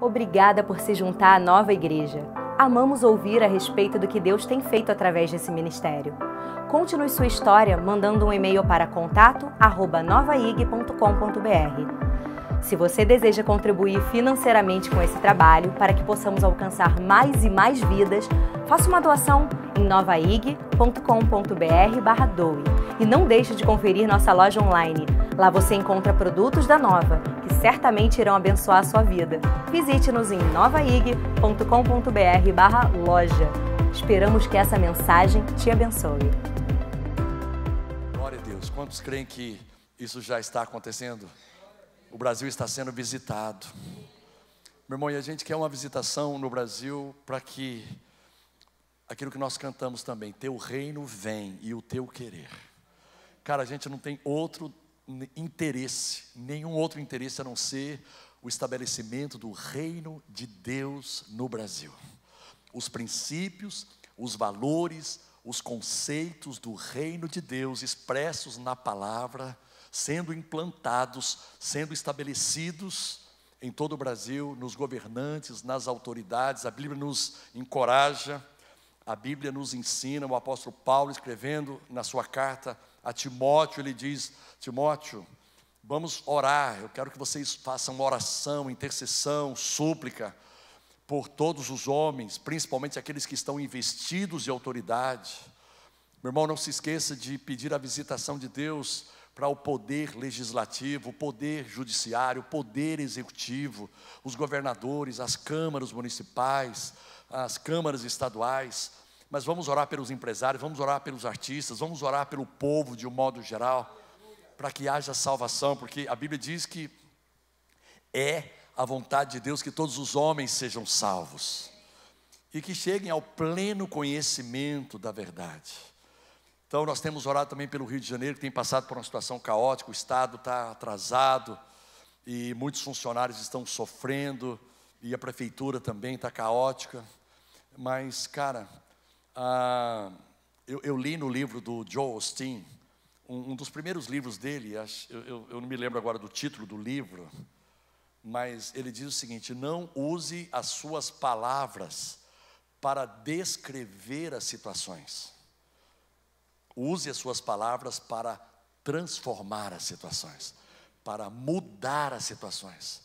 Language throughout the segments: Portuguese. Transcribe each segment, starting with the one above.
Obrigada por se juntar à nova igreja. Amamos ouvir a respeito do que Deus tem feito através desse ministério. Conte-nos sua história mandando um e-mail para contato@novaig.com.br. Se você deseja contribuir financeiramente com esse trabalho para que possamos alcançar mais e mais vidas, faça uma doação em novaig.com.br/doe e não deixe de conferir nossa loja online Lá você encontra produtos da Nova, que certamente irão abençoar a sua vida. Visite-nos em novaig.com.br loja. Esperamos que essa mensagem te abençoe. Glória a Deus. Quantos creem que isso já está acontecendo? O Brasil está sendo visitado. Meu irmão, e a gente quer uma visitação no Brasil para que aquilo que nós cantamos também, teu reino vem e o teu querer. Cara, a gente não tem outro interesse, nenhum outro interesse a não ser o estabelecimento do reino de Deus no Brasil. Os princípios, os valores, os conceitos do reino de Deus expressos na palavra, sendo implantados, sendo estabelecidos em todo o Brasil, nos governantes, nas autoridades. A Bíblia nos encoraja, a Bíblia nos ensina, o apóstolo Paulo escrevendo na sua carta a Timóteo, ele diz: Timóteo, vamos orar. Eu quero que vocês façam uma oração, intercessão, súplica por todos os homens, principalmente aqueles que estão investidos de autoridade. Meu irmão, não se esqueça de pedir a visitação de Deus para o poder legislativo, o poder judiciário, o poder executivo, os governadores, as câmaras municipais, as câmaras estaduais. Mas vamos orar pelos empresários, vamos orar pelos artistas, vamos orar pelo povo de um modo geral para que haja salvação, porque a Bíblia diz que é a vontade de Deus que todos os homens sejam salvos e que cheguem ao pleno conhecimento da verdade. Então, nós temos orado também pelo Rio de Janeiro, que tem passado por uma situação caótica, o Estado está atrasado e muitos funcionários estão sofrendo e a prefeitura também está caótica. Mas, cara, ah, eu, eu, li no livro do Joe Austin, um, um dos primeiros livros dele, eu, eu, eu não me lembro agora do título do livro, mas ele diz o seguinte: não use as suas palavras para descrever as situações. Use as suas palavras para transformar as situações, para mudar as situações.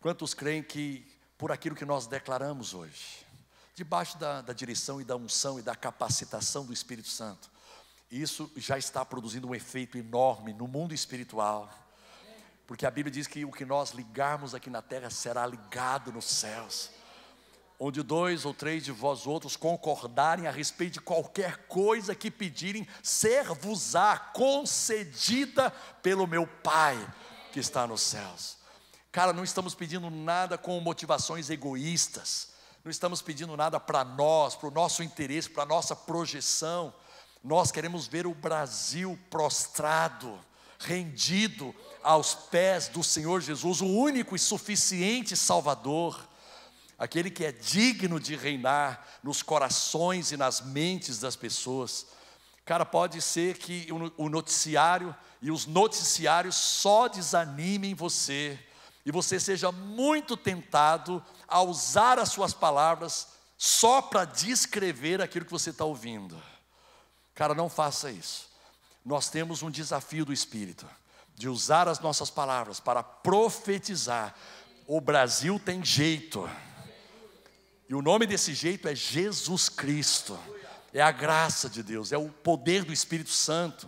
Quantos creem que por aquilo que nós declaramos hoje, debaixo da, da direção e da unção e da capacitação do Espírito Santo, isso já está produzindo um efeito enorme no mundo espiritual. Porque a Bíblia diz que o que nós ligarmos aqui na terra será ligado nos céus. Onde dois ou três de vós outros concordarem a respeito de qualquer coisa que pedirem, ser-vos-á concedida pelo meu Pai que está nos céus. Cara, não estamos pedindo nada com motivações egoístas, não estamos pedindo nada para nós, para o nosso interesse, para a nossa projeção nós queremos ver o Brasil prostrado, rendido aos pés do Senhor Jesus, o único e suficiente Salvador, aquele que é digno de reinar nos corações e nas mentes das pessoas. Cara, pode ser que o noticiário e os noticiários só desanimem você e você seja muito tentado a usar as suas palavras só para descrever aquilo que você está ouvindo. Cara, não faça isso. Nós temos um desafio do Espírito, de usar as nossas palavras para profetizar. O Brasil tem jeito. E o nome desse jeito é Jesus Cristo. É a graça de Deus, é o poder do Espírito Santo.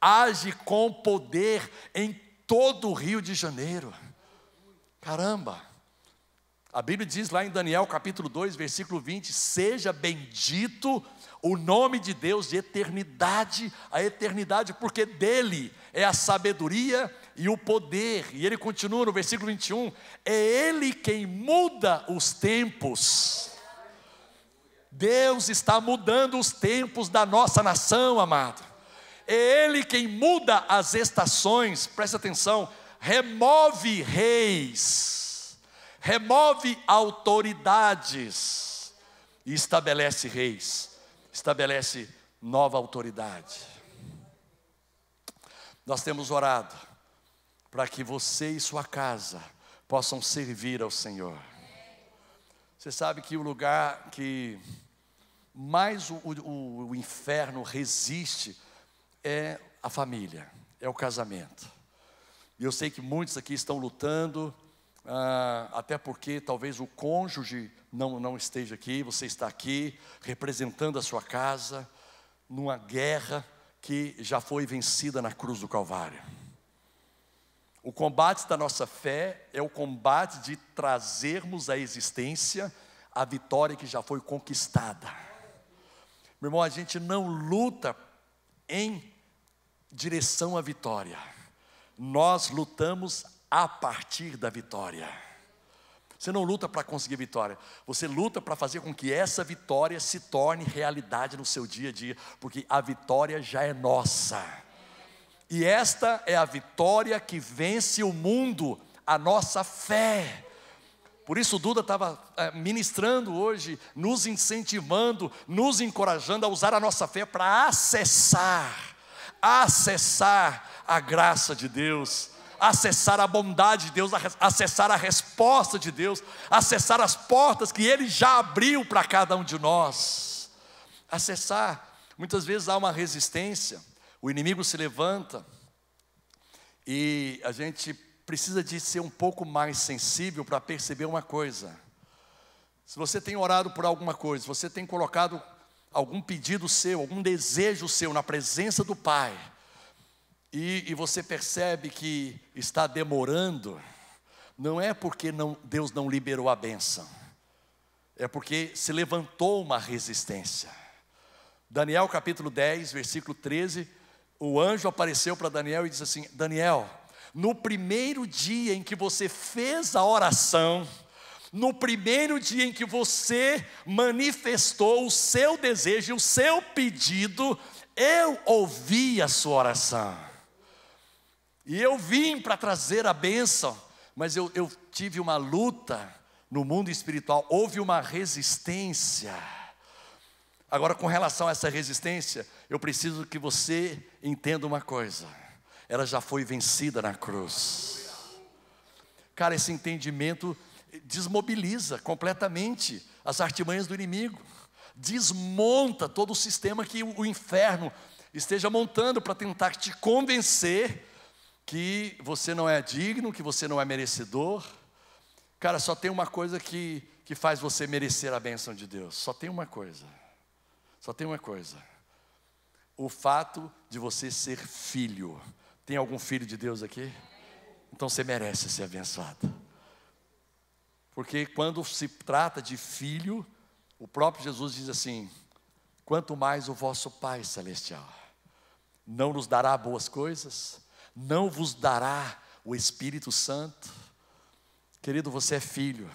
Age com poder em todo o Rio de Janeiro. Caramba! A Bíblia diz lá em Daniel capítulo 2, versículo 20: Seja bendito o nome de Deus de eternidade a eternidade, porque dele é a sabedoria e o poder. E ele continua no versículo 21: é ele quem muda os tempos. Deus está mudando os tempos da nossa nação, amado. É Ele quem muda as estações, presta atenção, remove reis, remove autoridades e estabelece reis estabelece nova autoridade. Nós temos orado para que você e sua casa possam servir ao Senhor. Você sabe que o lugar que mais o, o, o inferno resiste é a família, é o casamento. E eu sei que muitos aqui estão lutando ah, até porque talvez o cônjuge não, não esteja aqui, você está aqui representando a sua casa numa guerra que já foi vencida na cruz do Calvário. O combate da nossa fé é o combate de trazermos à existência a vitória que já foi conquistada. Meu irmão, a gente não luta em direção à vitória, nós lutamos a partir da vitória. Você não luta para conseguir vitória, você luta para fazer com que essa vitória se torne realidade no seu dia a dia, porque a vitória já é nossa. E esta é a vitória que vence o mundo, a nossa fé. Por isso, Duda estava é, ministrando hoje, nos incentivando, nos encorajando a usar a nossa fé para acessar, acessar a graça de Deus acessar a bondade de Deus, acessar a resposta de Deus, acessar as portas que Ele já abriu para cada um de nós. Acessar, muitas vezes há uma resistência, o inimigo se levanta e a gente precisa de ser um pouco mais sensível para perceber uma coisa. Se você tem orado por alguma coisa, se você tem colocado algum pedido seu, algum desejo seu na presença do Pai, e, e você percebe que está demorando, não é porque não, Deus não liberou a bênção, é porque se levantou uma resistência. Daniel capítulo 10, versículo 13, o anjo apareceu para Daniel e disse assim: Daniel, no primeiro dia em que você fez a oração, no primeiro dia em que você manifestou o seu desejo, o seu pedido, eu ouvi a sua oração. E eu vim para trazer a bênção, mas eu, eu tive uma luta no mundo espiritual, houve uma resistência. Agora, com relação a essa resistência, eu preciso que você entenda uma coisa: ela já foi vencida na cruz. Cara, esse entendimento desmobiliza completamente as artimanhas do inimigo, desmonta todo o sistema que o inferno esteja montando para tentar te convencer que você não é digno, que você não é merecedor. Cara, só tem uma coisa que, que faz você merecer a bênção de Deus. Só tem uma coisa. Só tem uma coisa. O fato de você ser filho. Tem algum filho de Deus aqui? Então você merece ser abençoado. Porque quando se trata de filho, o próprio Jesus diz assim: quanto mais o vosso Pai Celestial não nos dará boas coisas, não vos dará o Espírito Santo? Querido, você é filho.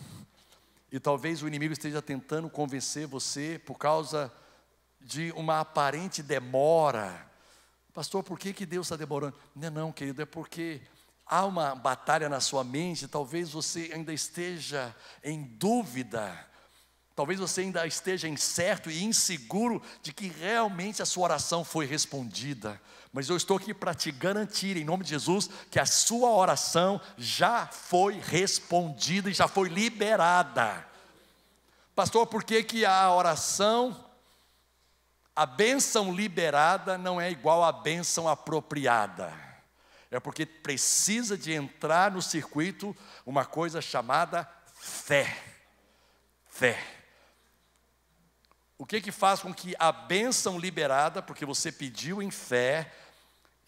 E talvez o inimigo esteja tentando convencer você por causa de uma aparente demora. Pastor, por que, que Deus está demorando? Não é não, querido, é porque há uma batalha na sua mente, talvez você ainda esteja em dúvida Talvez você ainda esteja incerto e inseguro de que realmente a sua oração foi respondida. Mas eu estou aqui para te garantir, em nome de Jesus, que a sua oração já foi respondida e já foi liberada. Pastor, por que, que a oração, a bênção liberada, não é igual à bênção apropriada? É porque precisa de entrar no circuito uma coisa chamada fé. Fé. O que que faz com que a bênção liberada, porque você pediu em fé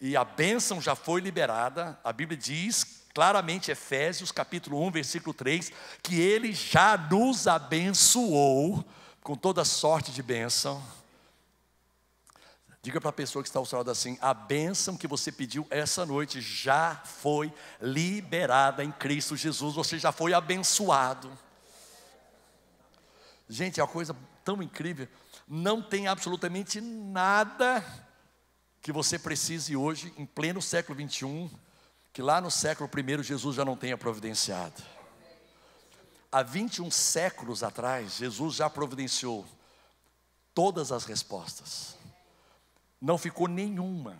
e a bênção já foi liberada, a Bíblia diz claramente Efésios capítulo 1, versículo 3, que ele já nos abençoou com toda sorte de bênção. Diga para a pessoa que está ao seu lado assim: a bênção que você pediu essa noite já foi liberada em Cristo Jesus, você já foi abençoado. Gente, é uma coisa tão incrível. Não tem absolutamente nada que você precise hoje, em pleno século 21, que lá no século I Jesus já não tenha providenciado. Há 21 séculos atrás, Jesus já providenciou todas as respostas. Não ficou nenhuma.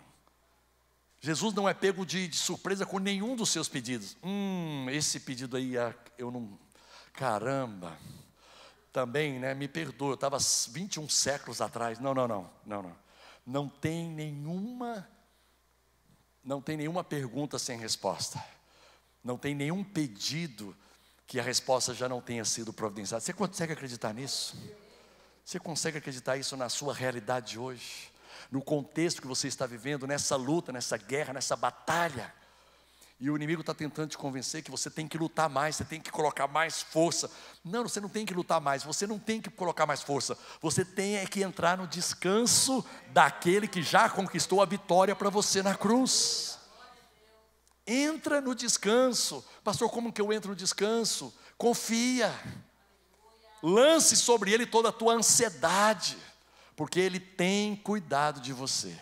Jesus não é pego de, de, surpresa com nenhum dos seus pedidos. Hum, esse pedido aí, ah, eu não. Caramba também, né, me perdoa, eu estava 21 séculos atrás. Não, não, não, não, não. Não tem nenhuma não tem nenhuma pergunta sem resposta. Não tem nenhum pedido que a resposta já não tenha sido providenciada. Você consegue acreditar nisso? Você consegue acreditar isso na sua realidade hoje? No contexto que você está vivendo, nessa luta, nessa guerra, nessa batalha? E o inimigo está tentando te convencer que você tem que lutar mais, você tem que colocar mais força. Não, você não tem que lutar mais, você não tem que colocar mais força. Você tem é que entrar no descanso daquele que já conquistou a vitória para você na cruz. Entra no descanso. Pastor, como que eu entro no descanso? Confia. Lance sobre ele toda a tua ansiedade, porque ele tem cuidado de você.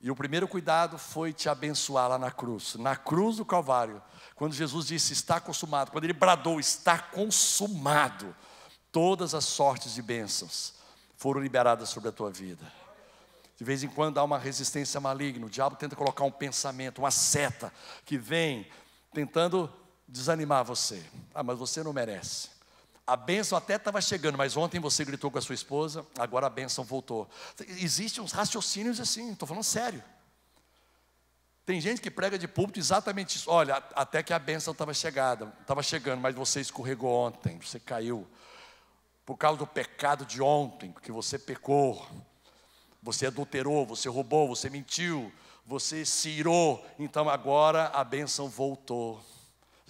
E o primeiro cuidado foi te abençoar lá na cruz, na cruz do Calvário. Quando Jesus disse está consumado, quando ele bradou está consumado, todas as sortes de bênçãos foram liberadas sobre a tua vida. De vez em quando há uma resistência maligna, o diabo tenta colocar um pensamento, uma seta que vem tentando desanimar você. Ah, mas você não merece. A bênção até estava chegando, mas ontem você gritou com a sua esposa, agora a bênção voltou. Existem uns raciocínios assim, estou falando sério. Tem gente que prega de púlpito exatamente isso. Olha, até que a bênção estava chegada, estava chegando, mas você escorregou ontem, você caiu. Por causa do pecado de ontem, que você pecou, você adulterou, você roubou, você mentiu, você se irou, então agora a bênção voltou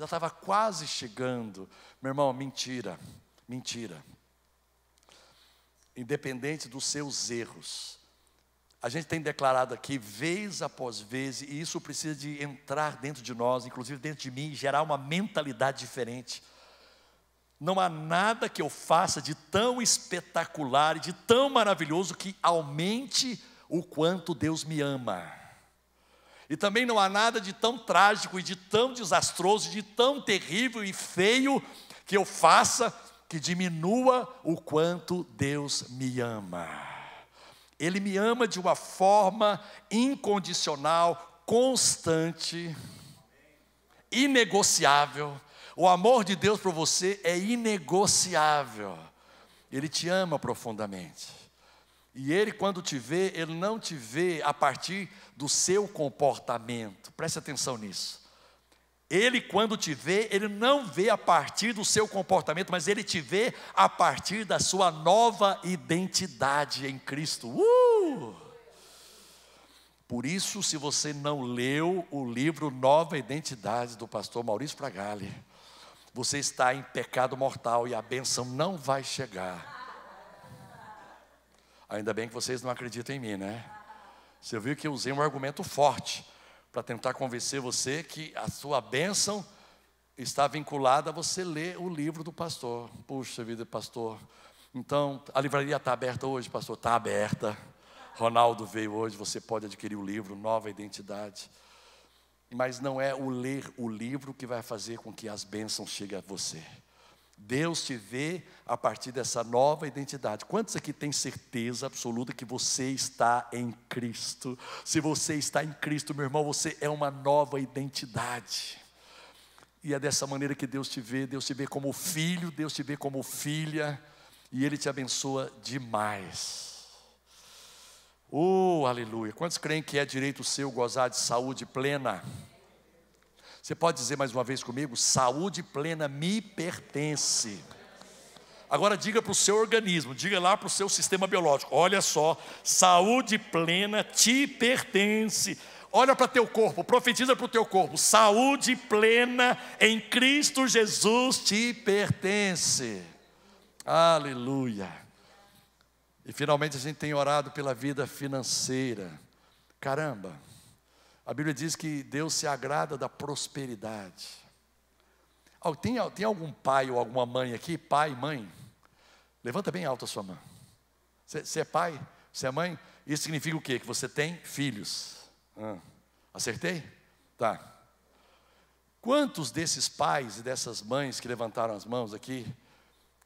já estava quase chegando. Meu irmão, mentira, mentira. Independente dos seus erros, a gente tem declarado aqui, vez após vez, e isso precisa de entrar dentro de nós, inclusive dentro de mim, gerar uma mentalidade diferente. Não há nada que eu faça de tão espetacular e de tão maravilhoso que aumente o quanto Deus me ama. E também não há nada de tão trágico e de tão desastroso, de tão terrível e feio que eu faça que diminua o quanto Deus me ama. Ele me ama de uma forma incondicional, constante, inegociável. O amor de Deus por você é inegociável. Ele te ama profundamente. E ele, quando te vê, ele não te vê a partir do seu comportamento. Preste atenção nisso. Ele, quando te vê, ele não vê a partir do seu comportamento, mas ele te vê a partir da sua nova identidade em Cristo. Uh! Por isso, se você não leu o livro Nova Identidade do pastor Maurício Fragale, você está em pecado mortal e a bênção não vai chegar Ainda bem que vocês não acreditam em mim, né? Você viu que eu usei um argumento forte para tentar convencer você que a sua bênção está vinculada a você ler o livro do pastor. Puxa vida, pastor. Então, a livraria está aberta hoje, pastor? Está aberta. Ronaldo veio hoje, você pode adquirir o livro Nova Identidade. Mas não é o ler o livro que vai fazer com que as bênçãos cheguem a você. Deus te vê a partir dessa nova identidade. Quantos aqui têm certeza absoluta que você está em Cristo? Se você está em Cristo, meu irmão, você é uma nova identidade. E é dessa maneira que Deus te vê, Deus te vê como filho, Deus te vê como filha, e Ele te abençoa demais. Oh, aleluia. Quantos creem que é direito seu gozar de saúde plena? Você pode dizer mais uma vez comigo? Saúde plena me pertence. Agora diga para o seu organismo, diga lá para o seu sistema biológico: olha só, saúde plena te pertence. Olha para teu corpo, profetiza para o teu corpo: saúde plena em Cristo Jesus te pertence. Aleluia. E finalmente a gente tem orado pela vida financeira. Caramba, a Bíblia diz que Deus se agrada da prosperidade. Tem, tem algum pai ou alguma mãe aqui? Pai, mãe? Levanta bem alto a sua mão. Você é pai? Você é mãe? Isso significa o quê? Que você tem filhos. Ah, acertei? Tá. Quantos desses pais e dessas mães que levantaram as mãos aqui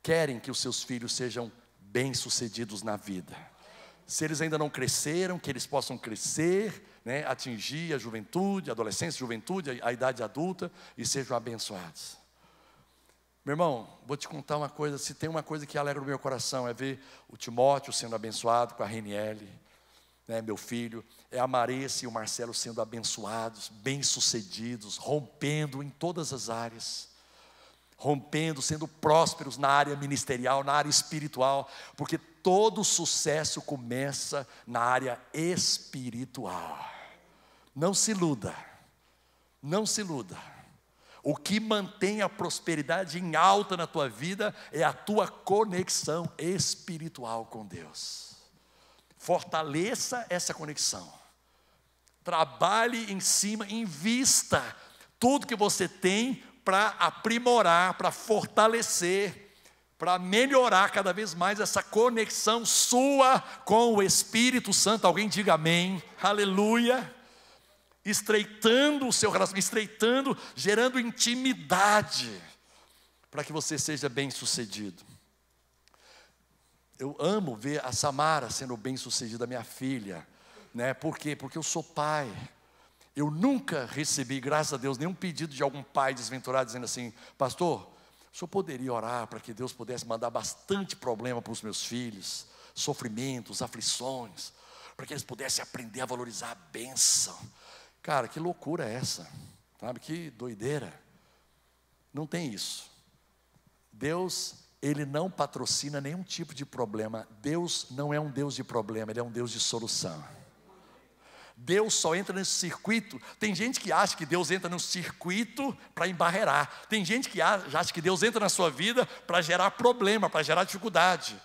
querem que os seus filhos sejam bem-sucedidos na vida? se eles ainda não cresceram, que eles possam crescer, né, atingir a juventude, a adolescência, a juventude, a idade adulta e sejam abençoados. Meu irmão, vou te contar uma coisa, se tem uma coisa que alegra o meu coração é ver o Timóteo sendo abençoado com a Reniele, né, meu filho, é a Maressa e o Marcelo sendo abençoados, bem-sucedidos, rompendo em todas as áreas rompendo, sendo prósperos na área ministerial, na área espiritual, porque todo sucesso começa na área espiritual. Não se iluda, não se iluda. O que mantém a prosperidade em alta na tua vida é a tua conexão espiritual com Deus. Fortaleça essa conexão. Trabalhe em cima, invista tudo que você tem para aprimorar, para fortalecer, para melhorar cada vez mais essa conexão sua com o Espírito Santo. Alguém diga amém, aleluia. Estreitando o seu relacionamento, estreitando, gerando intimidade, para que você seja bem sucedido. Eu amo ver a Samara sendo bem sucedida, minha filha, né? Por quê? Porque eu sou pai. Eu nunca recebi, graças a Deus, nenhum pedido de algum pai desventurado dizendo assim: Pastor, o senhor poderia orar para que Deus pudesse mandar bastante problema para os meus filhos, sofrimentos, aflições, para que eles pudessem aprender a valorizar a bênção. Cara, que loucura é essa? Sabe que doideira? Não tem isso. Deus, ele não patrocina nenhum tipo de problema. Deus não é um Deus de problema, ele é um Deus de solução. Deus só entra nesse circuito. Tem gente que acha que Deus entra no circuito para embarrear. Tem gente que acha que Deus entra na sua vida para gerar problema, para gerar dificuldade.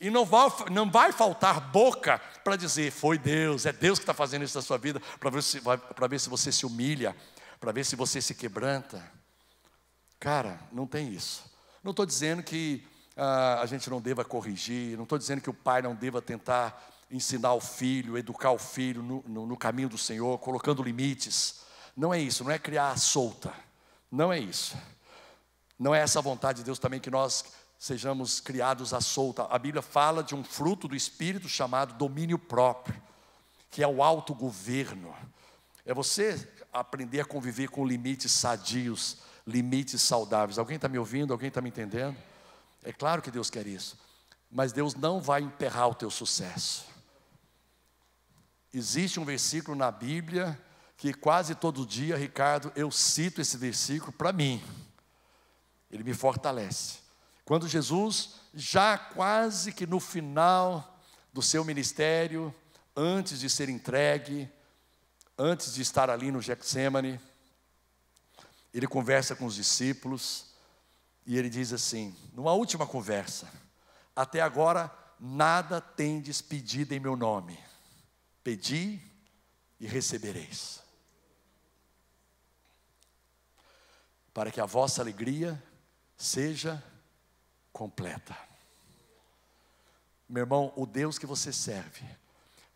E não vai, não vai faltar boca para dizer: foi Deus, é Deus que está fazendo isso na sua vida, para ver, se, ver se você se humilha, para ver se você se quebranta. Cara, não tem isso. Não estou dizendo que ah, a gente não deva corrigir, não estou dizendo que o pai não deva tentar ensinar o filho, educar o filho no, no, no caminho do Senhor, colocando limites. Não é isso, não é criar solta. Não é isso. Não é essa vontade de Deus também que nós sejamos criados à solta. A Bíblia fala de um fruto do Espírito chamado domínio próprio, que é o autogoverno. É você aprender a conviver com limites sadios, limites saudáveis. Alguém está me ouvindo? Alguém está me entendendo? É claro que Deus quer isso. Mas Deus não vai enterrar o teu sucesso. Existe um versículo na Bíblia que quase todo dia, Ricardo, eu cito esse versículo para mim. Ele me fortalece. Quando Jesus, já quase que no final do seu ministério, antes de ser entregue, antes de estar ali no Getsemane, ele conversa com os discípulos e ele diz assim: numa última conversa, até agora nada tem despedido em meu nome. Pedi e recebereis. Para que a vossa alegria seja completa. Meu irmão, o Deus que você serve,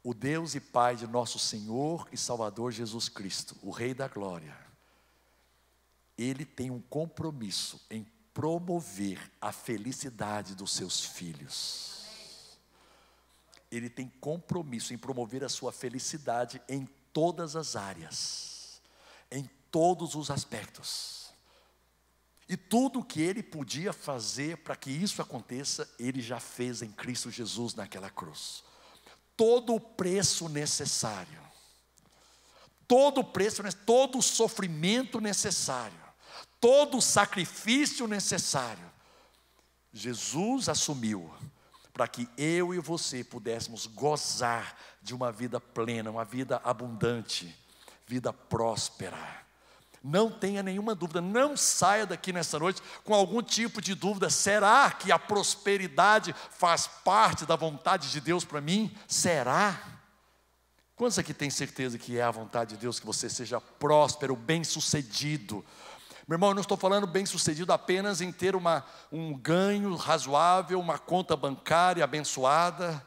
o Deus e Pai de nosso Senhor e Salvador Jesus Cristo, o Rei da Glória, ele tem um compromisso em promover a felicidade dos seus filhos ele tem compromisso em promover a sua felicidade em todas as áreas, em todos os aspectos. E tudo o que ele podia fazer para que isso aconteça, ele já fez em Cristo Jesus naquela cruz. Todo o preço necessário, todo o preço, todo o sofrimento necessário, todo o sacrifício necessário, Jesus assumiu para que eu e você pudéssemos gozar de uma vida plena, uma vida abundante, vida próspera. Não tenha nenhuma dúvida, não saia daqui nessa noite com algum tipo de dúvida. Será que a prosperidade faz parte da vontade de Deus para mim? Será? Quantos aqui têm certeza que é a vontade de Deus que você seja próspero, bem-sucedido? Meu irmão, eu não estou falando bem sucedido apenas em ter uma, um ganho razoável, uma conta bancária abençoada.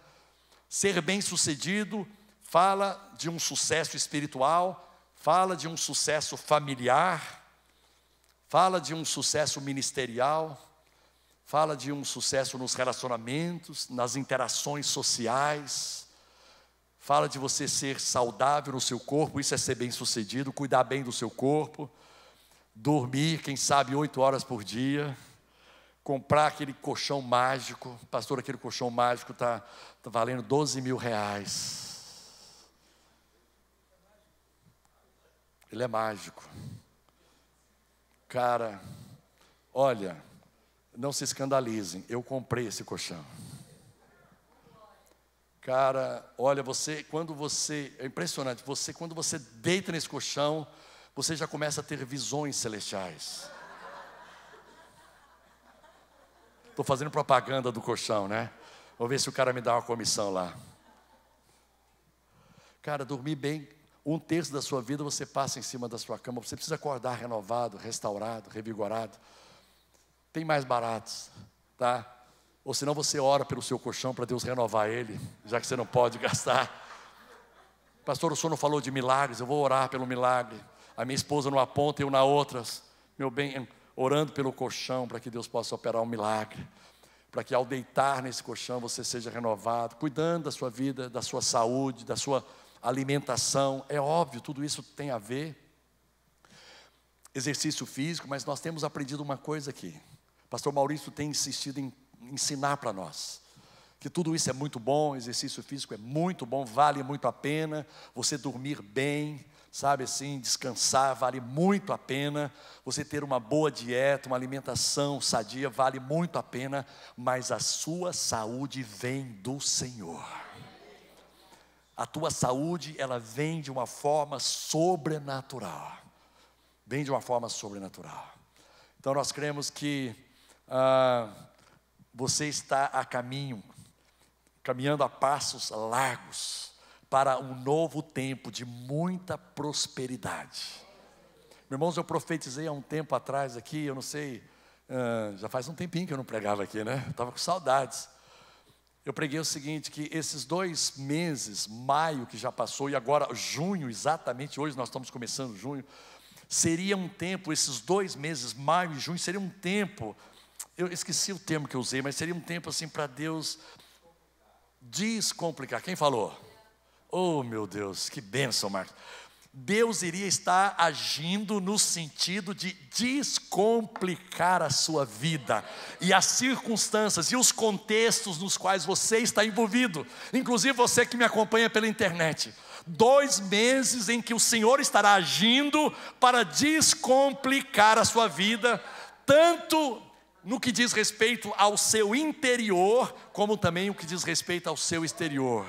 Ser bem sucedido fala de um sucesso espiritual, fala de um sucesso familiar, fala de um sucesso ministerial, fala de um sucesso nos relacionamentos, nas interações sociais. Fala de você ser saudável no seu corpo, isso é ser bem sucedido, cuidar bem do seu corpo dormir, quem sabe, oito horas por dia, comprar aquele colchão mágico, pastor, aquele colchão mágico está tá valendo 12 mil reais. Ele é mágico. Cara, olha, não se escandalizem, eu comprei esse colchão. Cara, olha, você, quando você, é impressionante, você, quando você deita nesse colchão, você já começa a ter visões celestiais. Estou fazendo propaganda do colchão, né? Vou ver se o cara me dá uma comissão lá. Cara, dormir bem, um terço da sua vida você passa em cima da sua cama. Você precisa acordar renovado, restaurado, revigorado. Tem mais baratos, tá? Ou senão você ora pelo seu colchão para Deus renovar ele, já que você não pode gastar. Pastor, o senhor não falou de milagres, eu vou orar pelo milagre a minha esposa numa ponta e eu na outra, meu bem, orando pelo colchão para que Deus possa operar um milagre, para que ao deitar nesse colchão você seja renovado, cuidando da sua vida, da sua saúde, da sua alimentação. É óbvio, tudo isso tem a ver. Exercício físico, mas nós temos aprendido uma coisa aqui. Pastor Maurício tem insistido em ensinar para nós que tudo isso é muito bom, exercício físico é muito bom, vale muito a pena, você dormir bem, sabe assim, descansar vale muito a pena, você ter uma boa dieta, uma alimentação sadia vale muito a pena, mas a sua saúde vem do Senhor. A tua saúde, ela vem de uma forma sobrenatural. Vem de uma forma sobrenatural. Então nós cremos que ah, você está a caminho, caminhando a passos largos para um novo tempo de muita prosperidade. Irmãos, eu profetizei há um tempo atrás aqui, eu não sei, já faz um tempinho que eu não pregava aqui, né? Estava com saudades. Eu preguei o seguinte: que esses dois meses, maio que já passou, e agora junho, exatamente hoje nós estamos começando junho, seria um tempo, esses dois meses, maio e junho, seria um tempo, eu esqueci o termo que eu usei, mas seria um tempo assim para Deus descomplicar. Quem falou? Oh, meu Deus, que bênção, Marcos. Deus iria estar agindo no sentido de descomplicar a sua vida e as circunstâncias e os contextos nos quais você está envolvido, inclusive você que me acompanha pela internet. Dois meses em que o Senhor estará agindo para descomplicar a sua vida, tanto no que diz respeito ao seu interior, como também o que diz respeito ao seu exterior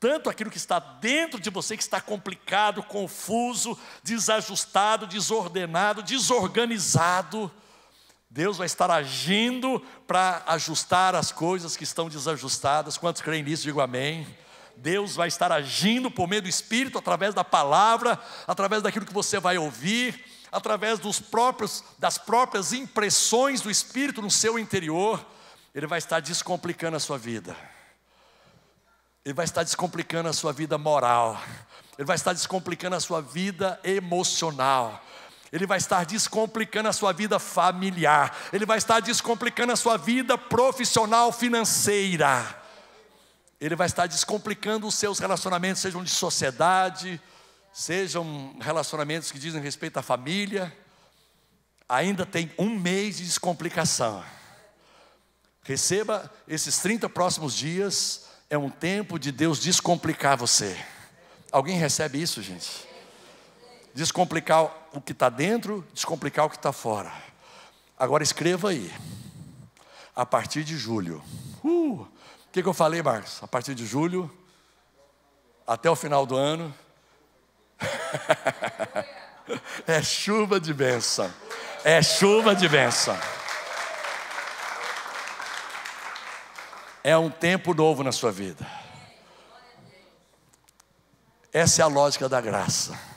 tanto aquilo que está dentro de você, que está complicado, confuso, desajustado, desordenado, desorganizado. Deus vai estar agindo para ajustar as coisas que estão desajustadas. Quantos creem nisso? Digo amém. Deus vai estar agindo por meio do Espírito, através da palavra, através daquilo que você vai ouvir, através dos próprios, das próprias impressões do Espírito no seu interior. Ele vai estar descomplicando a sua vida. Ele vai estar descomplicando a sua vida moral. Ele vai estar descomplicando a sua vida emocional. Ele vai estar descomplicando a sua vida familiar. Ele vai estar descomplicando a sua vida profissional, financeira. Ele vai estar descomplicando os seus relacionamentos, sejam de sociedade, sejam relacionamentos que dizem respeito à família. Ainda tem um mês de descomplicação. Receba esses 30 próximos dias é um tempo de Deus descomplicar você. Alguém recebe isso, gente? Descomplicar o que está dentro, descomplicar o que está fora. Agora escreva aí. A partir de julho. Uh, o que, que eu falei, Marcos? A partir de julho, até o final do ano. é chuva de bênção. É chuva de bênção. É um tempo novo na sua vida. Essa é a lógica da graça.